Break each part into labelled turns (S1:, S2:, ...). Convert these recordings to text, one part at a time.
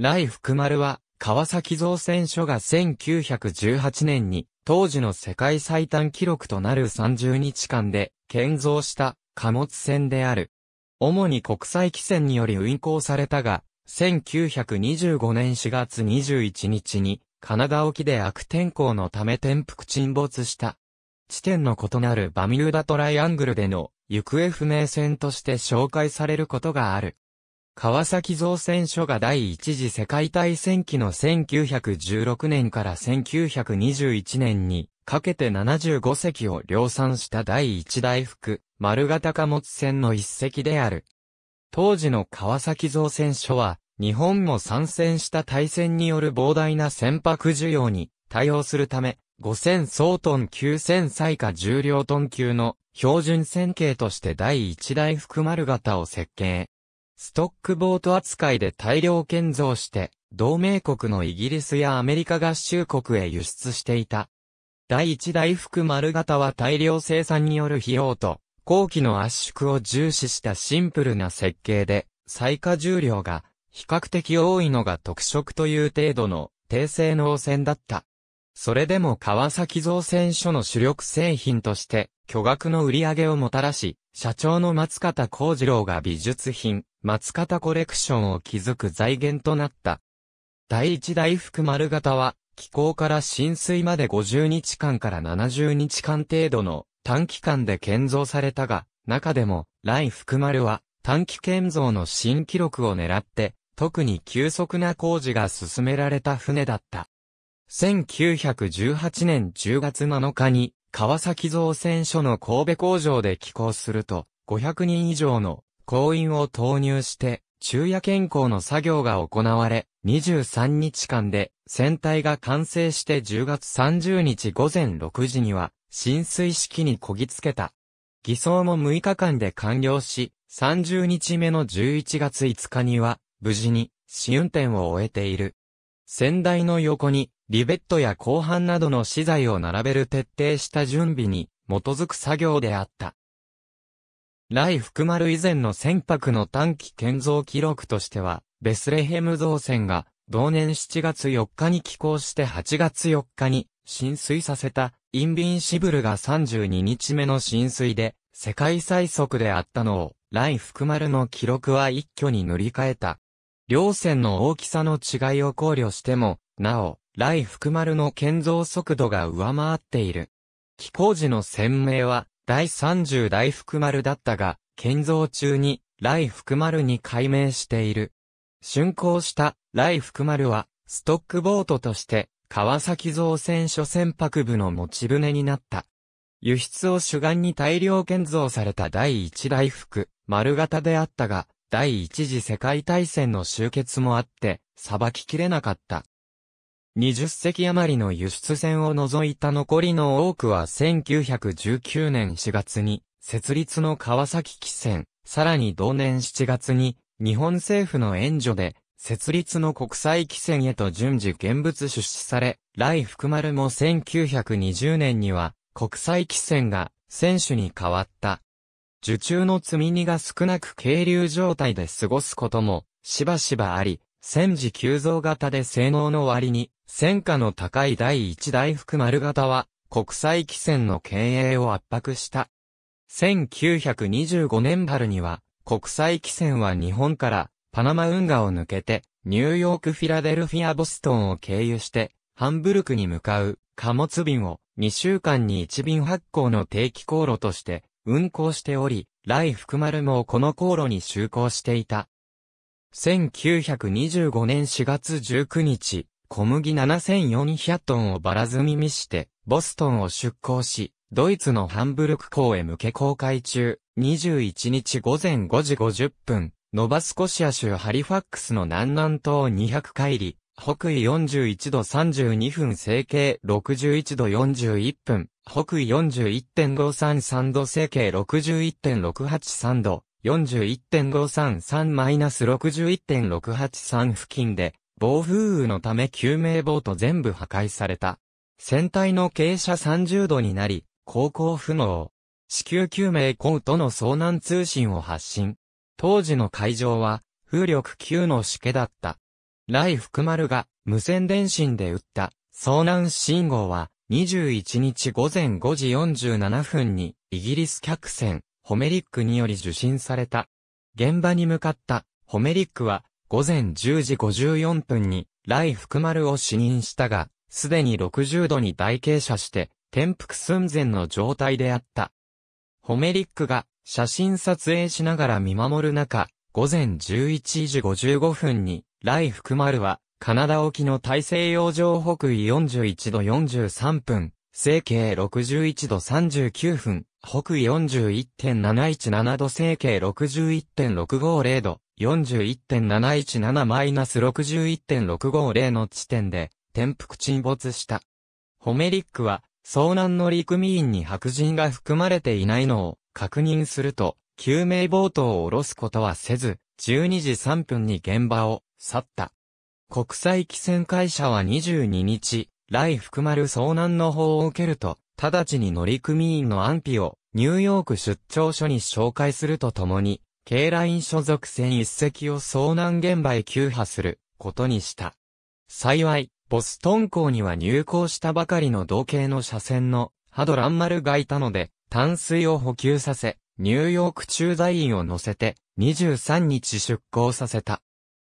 S1: 来福丸は、川崎造船所が1918年に、当時の世界最短記録となる30日間で、建造した貨物船である。主に国際汽船により運航されたが、1925年4月21日に、カナダ沖で悪天候のため転覆沈没した。地点の異なるバミューダトライアングルでの行方不明船として紹介されることがある。川崎造船所が第一次世界大戦期の1916年から1921年にかけて75隻を量産した第一大福丸型貨物船の一隻である。当時の川崎造船所は日本も参戦した大戦による膨大な船舶需要に対応するため5000総トン9000歳下重量トン級の標準線形として第一大福丸型を設計。ストックボート扱いで大量建造して、同盟国のイギリスやアメリカ合衆国へ輸出していた。第一大福丸型は大量生産による費用と、後期の圧縮を重視したシンプルな設計で、最下重量が比較的多いのが特色という程度の低性能船だった。それでも川崎造船所の主力製品として巨額の売り上げをもたらし、社長の松方幸次郎が美術品、松方コレクションを築く財源となった。第一大福丸型は、気候から浸水まで50日間から70日間程度の短期間で建造されたが、中でも、来福丸は短期建造の新記録を狙って、特に急速な工事が進められた船だった。1918年10月7日に川崎造船所の神戸工場で寄港すると、500人以上の工員を投入して、昼夜健康の作業が行われ、23日間で船体が完成して10月30日午前6時には浸水式にこぎつけた。偽装も6日間で完了し、30日目の11月5日には無事に試運転を終えている。先代の横にリベットや鋼板などの資材を並べる徹底した準備に基づく作業であった。来福丸以前の船舶の短期建造記録としては、ベスレヘム造船が同年7月4日に寄港して8月4日に浸水させたインビンシブルが32日目の浸水で世界最速であったのを、来福丸の記録は一挙に塗り替えた。両船の大きさの違いを考慮しても、なお、雷福丸の建造速度が上回っている。起工時の鮮明は、第30雷福丸だったが、建造中に、雷福丸に改名している。竣工した雷福丸は、ストックボートとして、川崎造船所船舶部の持ち船になった。輸出を主眼に大量建造された第一大福、丸型であったが、第一次世界大戦の終結もあって、裁ききれなかった。20隻余りの輸出船を除いた残りの多くは1919年4月に設立の川崎汽船、さらに同年7月に日本政府の援助で設立の国際汽船へと順次現物出資され、来福丸も1920年には国際汽船が選手に変わった。受注の積み荷が少なく軽流状態で過ごすこともしばしばあり、戦時急増型で性能の割に戦火の高い第一大福丸型は、国際汽船の経営を圧迫した。1925年春には、国際汽船は日本からパナマ運河を抜けて、ニューヨークフィラデルフィアボストンを経由して、ハンブルクに向かう貨物便を2週間に1便発行の定期航路として運航しており、来福丸もこの航路に就航していた。1925年4月19日、小麦7400トンをばら積みにして、ボストンを出港し、ドイツのハンブルク港へ向け航海中、21日午前5時50分、ノバスコシア州ハリファックスの南南東200海里、北緯41度32分西経61度41分、北緯41.533度西経61.683度、41.533-61.683付近で、暴風雨のため救命ボート全部破壊された。船体の傾斜30度になり、航行不能。至急救命コートの遭難通信を発信。当時の海上は、風力9のしけだった。雷福丸が無線電信で撃った遭難信号は21日午前5時47分にイギリス客船ホメリックにより受信された。現場に向かったホメリックは午前10時54分に、雷福丸を死任したが、すでに60度に大傾斜して、転覆寸前の状態であった。ホメリックが写真撮影しながら見守る中、午前11時55分に、雷福丸は、カナダ沖の大西洋上北緯41度43分、西経61度39分、北緯41.717度西経61.650度、41.717-61.650の地点で、転覆沈没した。ホメリックは、遭難の陸組員に白人が含まれていないのを確認すると、救命ボートを下ろすことはせず、12時3分に現場を去った。国際汽船会社は22日、来含まる遭難の報を受けると、直ちに乗組員の安否をニューヨーク出張所に紹介するとともに、K ライン所属船一隻を遭難現場へ急破することにした。幸い、ボストン港には入港したばかりの同型の車線のハドランマルがいたので、淡水を補給させ、ニューヨーク駐在員を乗せて23日出港させた。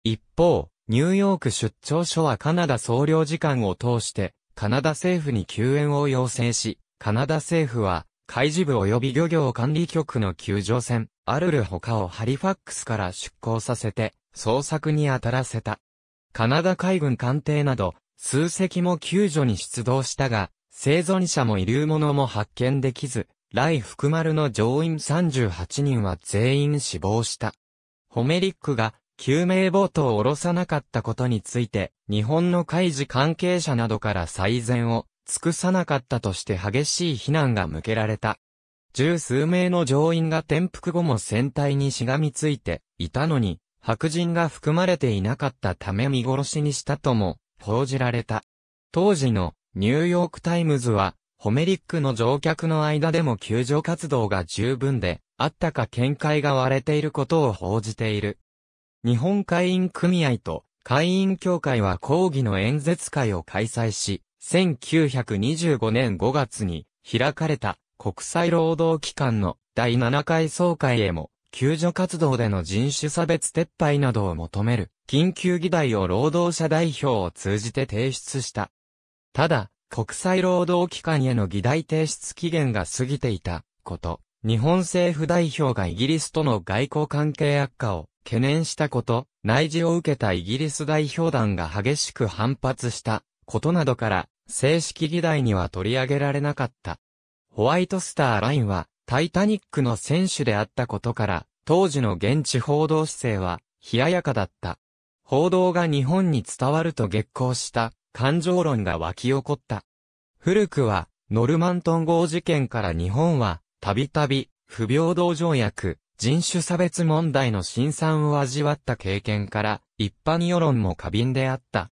S1: 一方、ニューヨーク出張所はカナダ総領事館を通して、カナダ政府に救援を要請し、カナダ政府は海事部及び漁業管理局の救助船、アルル他をハリファックスから出港させて、捜索に当たらせた。カナダ海軍艦艇など、数隻も救助に出動したが、生存者も遺留物も発見できず、来福丸の乗員38人は全員死亡した。ホメリックが救命ボートを下ろさなかったことについて、日本の海事関係者などから最善を尽くさなかったとして激しい非難が向けられた。十数名の乗員が転覆後も船体にしがみついていたのに、白人が含まれていなかったため見殺しにしたとも報じられた。当時のニューヨークタイムズは、ホメリックの乗客の間でも救助活動が十分で、あったか見解が割れていることを報じている。日本会員組合と会員協会は抗議の演説会を開催し、1925年5月に開かれた国際労働機関の第7回総会へも、救助活動での人種差別撤廃などを求める緊急議題を労働者代表を通じて提出した。ただ、国際労働機関への議題提出期限が過ぎていたこと、日本政府代表がイギリスとの外交関係悪化を懸念したこと、内示を受けたイギリス代表団が激しく反発したことなどから、正式議題には取り上げられなかった。ホワイトスターラインは、タイタニックの選手であったことから、当時の現地報道姿勢は、冷ややかだった。報道が日本に伝わると激高した、感情論が湧き起こった。古くは、ノルマントン号事件から日本は、たびたび、不平等条約、人種差別問題の新参を味わった経験から、一般世論も過敏であった。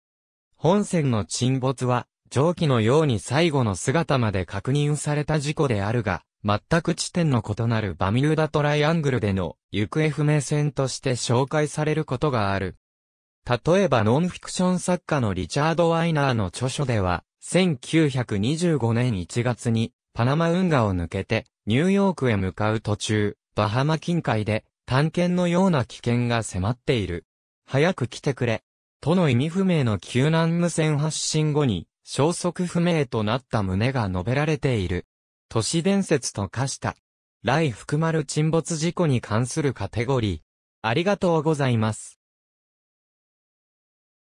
S1: 本戦の沈没は、上記のように最後の姿まで確認された事故であるが、全く地点の異なるバミューダトライアングルでの行方不明船として紹介されることがある。例えばノンフィクション作家のリチャード・ワイナーの著書では、1925年1月にパナマ運河を抜けてニューヨークへ向かう途中、バハマ近海で探検のような危険が迫っている。早く来てくれ。との意味不明の救難無線発信後に、消息不明となった旨が述べられている。都市伝説と化した。来福丸沈没事故に関するカテゴリー。ありがとうございます。